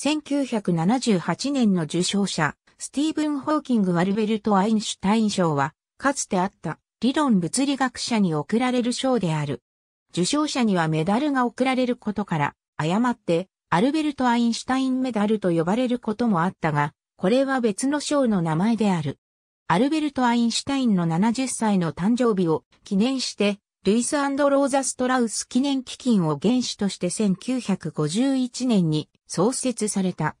1978年の受賞者、スティーブン・ホーキング・アルベルト・アインシュタイン賞は、かつてあった理論物理学者に贈られる賞である。受賞者にはメダルが贈られることから、誤って、アルベルト・アインシュタインメダルと呼ばれることもあったが、これは別の賞の名前である。アルベルト・アインシュタインの70歳の誕生日を記念してルイスアンド・ローザ・ストラウス記念基金を原資として1951年に創設された。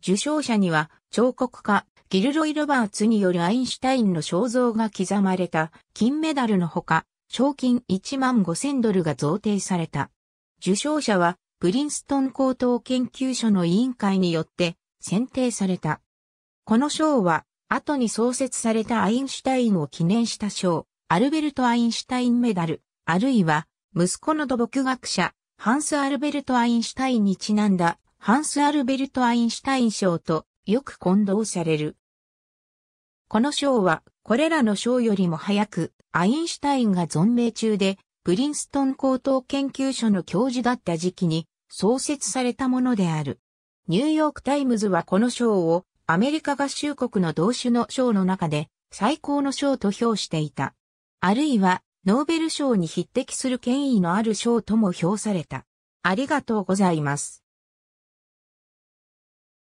受賞者には彫刻家ギルロイ・ロバーツによるアインシュタインの肖像が刻まれた金メダルのほか、賞金1万5000ドルが贈呈された。受賞者はプリンストン高等研究所の委員会によって選定された。この賞は後に創設されたアインシュタインを記念した賞、アルベルト・アインシュタインメダル、あるいは、息子の土木学者、ハンス・アルベルト・アインシュタインにちなんだ、ハンス・アルベルト・アインシュタイン賞とよく混同される。この賞は、これらの賞よりも早く、アインシュタインが存命中で、プリンストン高等研究所の教授だった時期に創設されたものである。ニューヨークタイムズはこの賞をアメリカ合衆国の同種の賞の中で最高の賞と評していた。あるいはノーベル賞に匹敵する権威のある賞とも評された。ありがとうございます。